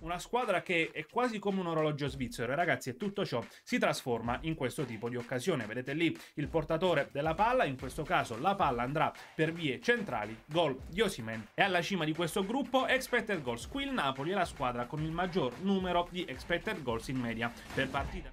una squadra che è quasi come un orologio svizzero, ragazzi, e tutto ciò si trasforma in questo tipo di occasione. Vedete lì il portatore della palla, in questo caso la palla andrà per vie centrali, gol di Osimen. E alla cima di questo gruppo expected goals, qui il Napoli è la squadra con il maggior numero di expected goals in media per partita.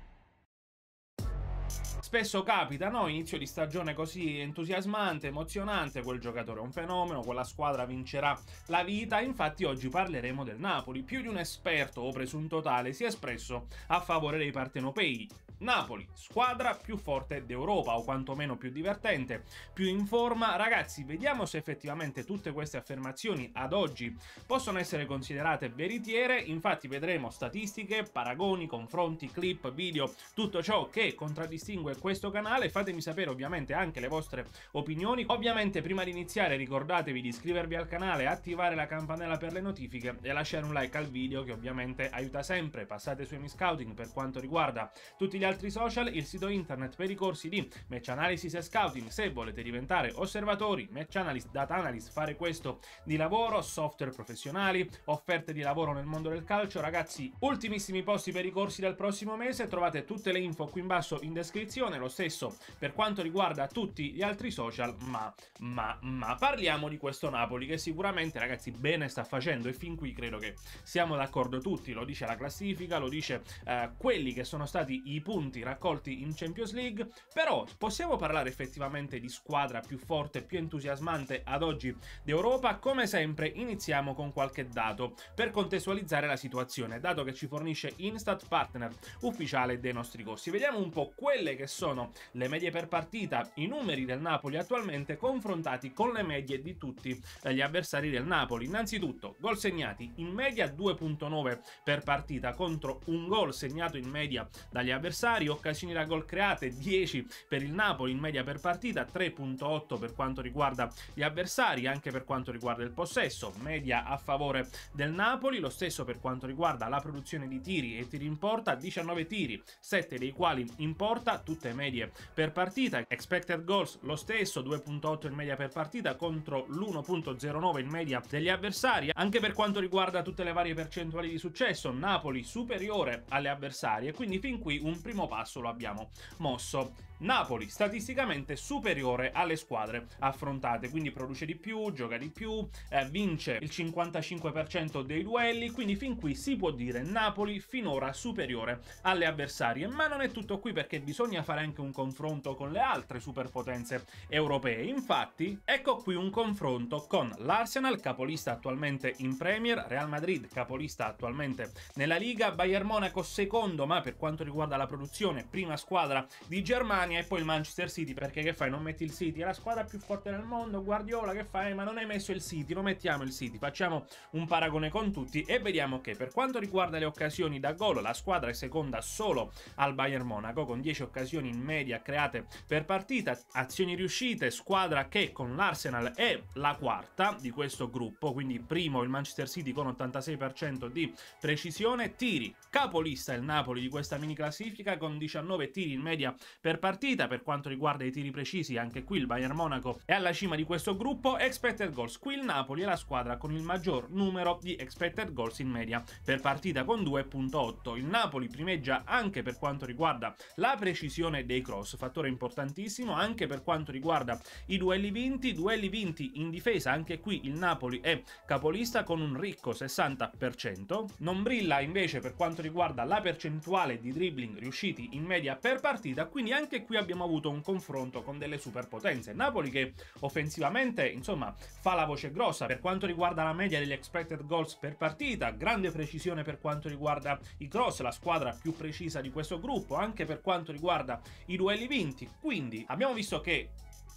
Spesso capita, no? Inizio di stagione così entusiasmante, emozionante, quel giocatore è un fenomeno, quella squadra vincerà la vita, infatti oggi parleremo del Napoli. Più di un esperto o presunto tale si è espresso a favore dei partenopei, Napoli, squadra più forte d'Europa o quantomeno più divertente, più in forma. Ragazzi, vediamo se effettivamente tutte queste affermazioni ad oggi possono essere considerate veritiere. Infatti vedremo statistiche, paragoni, confronti, clip, video, tutto ciò che contraddistingue questo canale. Fatemi sapere ovviamente anche le vostre opinioni. Ovviamente prima di iniziare ricordatevi di iscrivervi al canale, attivare la campanella per le notifiche e lasciare un like al video che ovviamente aiuta sempre. Passate su Emi Scouting per quanto riguarda tutti gli altri social il sito internet per i corsi di match analysis e scouting. Se volete diventare osservatori, match analyst, data analyst, fare questo di lavoro, software professionali, offerte di lavoro nel mondo del calcio, ragazzi, ultimissimi posti per i corsi del prossimo mese, trovate tutte le info qui in basso in descrizione, lo stesso per quanto riguarda tutti gli altri social, ma, ma, ma, parliamo di questo Napoli che sicuramente ragazzi bene sta facendo e fin qui credo che siamo d'accordo tutti, lo dice la classifica, lo dice eh, quelli che sono stati i punti punti raccolti in Champions League, però possiamo parlare effettivamente di squadra più forte, e più entusiasmante ad oggi d'Europa? Come sempre iniziamo con qualche dato per contestualizzare la situazione, dato che ci fornisce Instat Partner ufficiale dei nostri costi. Vediamo un po' quelle che sono le medie per partita, i numeri del Napoli attualmente confrontati con le medie di tutti gli avversari del Napoli. Innanzitutto, gol segnati in media 2.9 per partita contro un gol segnato in media dagli avversari avversari, occasioni da gol create 10 per il Napoli in media per partita, 3.8 per quanto riguarda gli avversari, anche per quanto riguarda il possesso, media a favore del Napoli, lo stesso per quanto riguarda la produzione di tiri e tiri in porta, 19 tiri, 7 dei quali in porta, tutte medie per partita, expected goals lo stesso, 2.8 in media per partita contro l'1.09 in media degli avversari, anche per quanto riguarda tutte le varie percentuali di successo, Napoli superiore alle avversarie, quindi fin qui un primo primo passo lo abbiamo mosso. Napoli statisticamente superiore alle squadre affrontate, quindi produce di più, gioca di più, eh, vince il 55% dei duelli, quindi fin qui si può dire Napoli finora superiore alle avversarie, ma non è tutto qui perché bisogna fare anche un confronto con le altre superpotenze europee, infatti ecco qui un confronto con l'Arsenal capolista attualmente in Premier, Real Madrid capolista attualmente nella Liga, Bayern Monaco secondo ma per quanto riguarda la produzione prima squadra di Germania, Germania e poi il Manchester City, perché che fai? Non metti il City, è la squadra più forte del mondo, Guardiola, che fai? Ma non hai messo il City, lo mettiamo il City, facciamo un paragone con tutti e vediamo che per quanto riguarda le occasioni da gol, la squadra è seconda solo al Bayern Monaco, con 10 occasioni in media create per partita, azioni riuscite, squadra che con l'Arsenal è la quarta di questo gruppo, quindi primo il Manchester City con 86% di precisione, tiri, capolista il Napoli di questa mini classifica con 19 tiri in media per partita, partita per quanto riguarda i tiri precisi, anche qui il Bayern Monaco è alla cima di questo gruppo, expected goals, qui il Napoli è la squadra con il maggior numero di expected goals in media per partita con 2.8. Il Napoli primeggia anche per quanto riguarda la precisione dei cross, fattore importantissimo anche per quanto riguarda i duelli vinti, duelli vinti in difesa, anche qui il Napoli è capolista con un ricco 60%, non brilla invece per quanto riguarda la percentuale di dribbling riusciti in media per partita, quindi anche qui abbiamo avuto un confronto con delle superpotenze. Napoli che offensivamente, insomma, fa la voce grossa per quanto riguarda la media degli expected goals per partita, grande precisione per quanto riguarda i cross, la squadra più precisa di questo gruppo, anche per quanto riguarda i duelli vinti. Quindi abbiamo visto che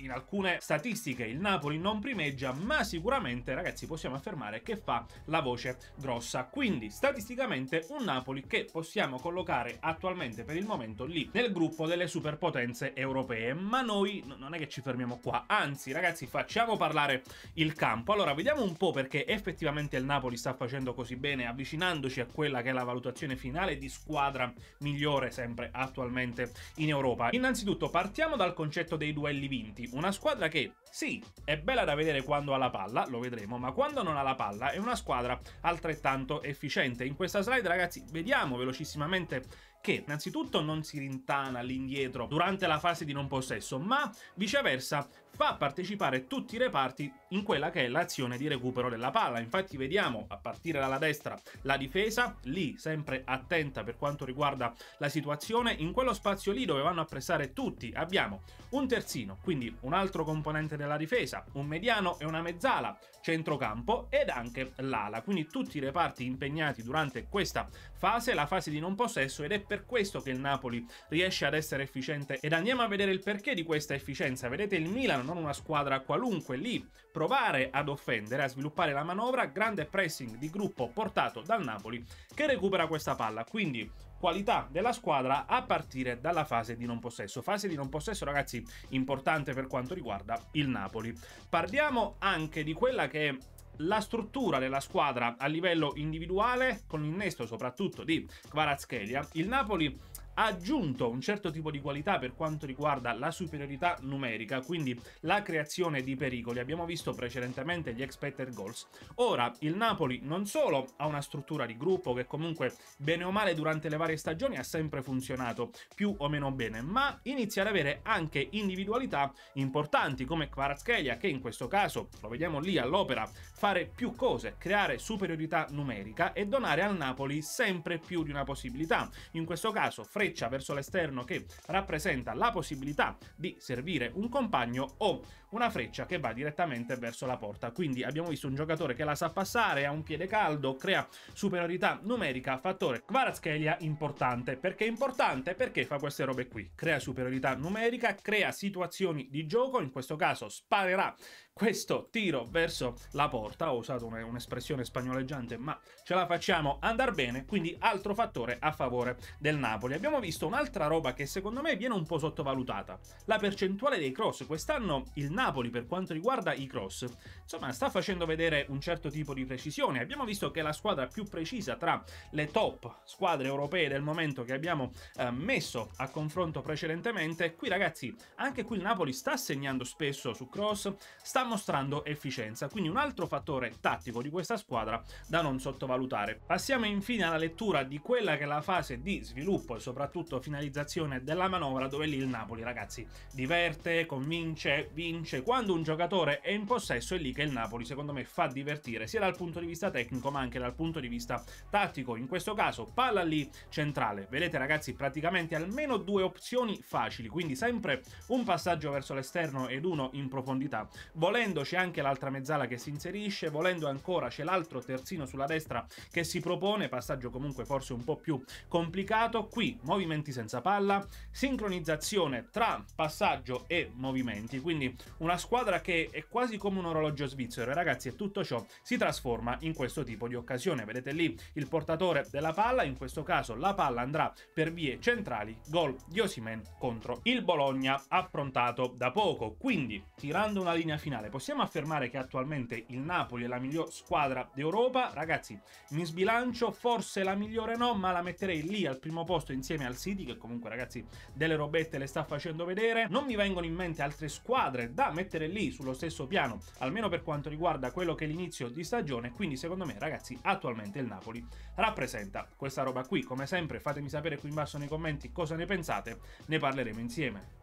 in alcune statistiche il Napoli non primeggia, ma sicuramente ragazzi possiamo affermare che fa la voce grossa. Quindi statisticamente un Napoli che possiamo collocare attualmente per il momento lì nel gruppo delle superpotenze europee, ma noi non è che ci fermiamo qua, anzi ragazzi facciamo parlare il campo. Allora vediamo un po' perché effettivamente il Napoli sta facendo così bene avvicinandoci a quella che è la valutazione finale di squadra migliore sempre attualmente in Europa. Innanzitutto partiamo dal concetto dei duelli vinti, una squadra che sì, è bella da vedere quando ha la palla, lo vedremo, ma quando non ha la palla è una squadra altrettanto efficiente. In questa slide ragazzi vediamo velocissimamente che innanzitutto non si rintana all'indietro durante la fase di non possesso, ma viceversa fa partecipare tutti i reparti in quella che è l'azione di recupero della palla. Infatti vediamo a partire dalla destra la difesa, lì sempre attenta per quanto riguarda la situazione, in quello spazio lì dove vanno a pressare tutti abbiamo un terzino, quindi un altro componente della difesa, un mediano e una mezzala, centrocampo ed anche l'ala, quindi tutti i reparti impegnati durante questa fase, la fase di non possesso ed è per questo che il Napoli riesce ad essere efficiente ed andiamo a vedere il perché di questa efficienza. Vedete il Milan, non una squadra qualunque, lì provare ad offendere, a sviluppare la manovra, grande pressing di gruppo portato dal Napoli che recupera questa palla. Quindi qualità della squadra a partire dalla fase di non possesso. Fase di non possesso, ragazzi, importante per quanto riguarda il Napoli. Parliamo anche di quella che è la struttura della squadra a livello individuale, con l'innesto soprattutto di Kvaratskhelia, il Napoli ha aggiunto un certo tipo di qualità per quanto riguarda la superiorità numerica, quindi la creazione di pericoli. Abbiamo visto precedentemente gli expected goals. Ora il Napoli non solo ha una struttura di gruppo che comunque bene o male durante le varie stagioni ha sempre funzionato più o meno bene, ma inizia ad avere anche individualità importanti come Kvaratskhelia che in questo caso lo vediamo lì all'opera fare più cose, creare superiorità numerica e donare al Napoli sempre più di una possibilità. In questo caso fra freccia verso l'esterno che rappresenta la possibilità di servire un compagno o una freccia che va direttamente verso la porta. Quindi abbiamo visto un giocatore che la sa passare, ha un piede caldo, crea superiorità numerica, fattore Kvaratskhelia importante. Perché importante? Perché fa queste robe qui. Crea superiorità numerica, crea situazioni di gioco, in questo caso sparerà questo tiro verso la porta, ho usato un'espressione spagnoleggiante ma ce la facciamo andare bene, quindi altro fattore a favore del Napoli. Abbiamo visto un'altra roba che secondo me viene un po' sottovalutata, la percentuale dei cross. Quest'anno il Napoli Napoli per quanto riguarda i cross. Insomma, sta facendo vedere un certo tipo di precisione. Abbiamo visto che è la squadra più precisa tra le top squadre europee del momento che abbiamo eh, messo a confronto precedentemente. Qui, ragazzi, anche qui il Napoli sta segnando spesso su cross, sta mostrando efficienza. Quindi un altro fattore tattico di questa squadra da non sottovalutare. Passiamo infine alla lettura di quella che è la fase di sviluppo e soprattutto finalizzazione della manovra dove lì il Napoli, ragazzi, diverte, convince, vince vince quando un giocatore è in possesso, è lì che il Napoli secondo me fa divertire, sia dal punto di vista tecnico ma anche dal punto di vista tattico. In questo caso palla lì centrale. Vedete ragazzi praticamente almeno due opzioni facili, quindi sempre un passaggio verso l'esterno ed uno in profondità. Volendo c'è anche l'altra mezzala che si inserisce, volendo ancora c'è l'altro terzino sulla destra che si propone, passaggio comunque forse un po' più complicato. Qui movimenti senza palla, sincronizzazione tra passaggio e movimenti, quindi una squadra che è quasi come un orologio svizzero e ragazzi e tutto ciò si trasforma in questo tipo di occasione. Vedete lì il portatore della palla, in questo caso la palla andrà per vie centrali, gol di Osimen contro il Bologna approntato da poco. Quindi tirando una linea finale possiamo affermare che attualmente il Napoli è la miglior squadra d'Europa, ragazzi mi sbilancio, forse la migliore no, ma la metterei lì al primo posto insieme al City che comunque ragazzi delle robette le sta facendo vedere. Non mi vengono in mente altre squadre da mettere lì sullo stesso piano, almeno per quanto riguarda quello che è l'inizio di stagione, quindi secondo me ragazzi attualmente il Napoli rappresenta questa roba qui, come sempre fatemi sapere qui in basso nei commenti cosa ne pensate, ne parleremo insieme.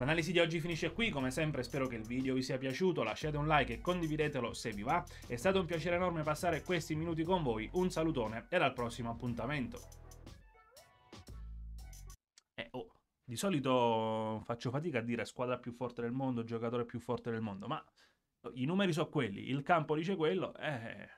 L'analisi di oggi finisce qui, come sempre spero che il video vi sia piaciuto, lasciate un like e condividetelo se vi va, è stato un piacere enorme passare questi minuti con voi, un salutone e al prossimo appuntamento. Eh, oh di solito faccio fatica a dire squadra più forte del mondo, giocatore più forte del mondo, ma i numeri sono quelli, il campo dice quello, eh,